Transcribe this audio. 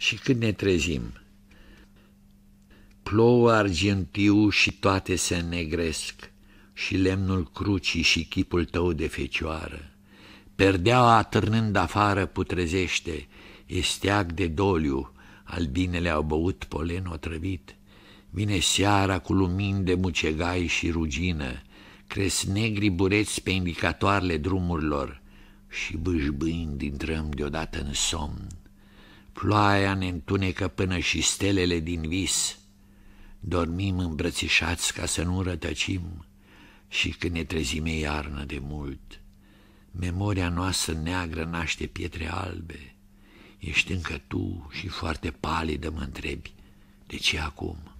și când ne trezim. Plouă argintiu și toate se negresc, și lemnul crucii și chipul tău de fecioară. Perdeaua atârnând afară putrezește, e de doliu, albinele au băut polen otrăvit. Vine seara cu lumini de mucegai și rugină, cresc negri bureți pe indicatoarele drumurilor și bâșbâind intrăm deodată în somn. Ploaia ne întunecă până și stelele din vis. Dormim îmbrățișați ca să nu rătăcim și când ne trezim e iarnă de mult. Memoria noastră neagră naște pietre albe. Ești încă tu și foarte palidă mă întrebi, de ce acum?'